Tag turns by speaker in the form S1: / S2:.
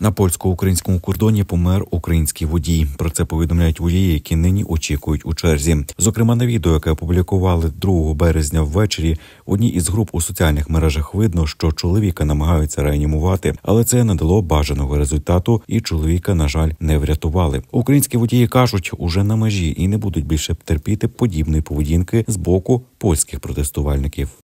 S1: На польсько-українському кордоні помер український водій. Про це повідомляють водії, які нині очікують у черзі. Зокрема, на відео, яке опублікували 2 березня ввечері, в одній із груп у соціальних мережах видно, що чоловіка намагаються реанімувати, але це не дало бажаного результату, і чоловіка, на жаль, не врятували. Українські водії кажуть, уже на межі і не будуть більше терпіти подібної поведінки з боку польських протестувальників.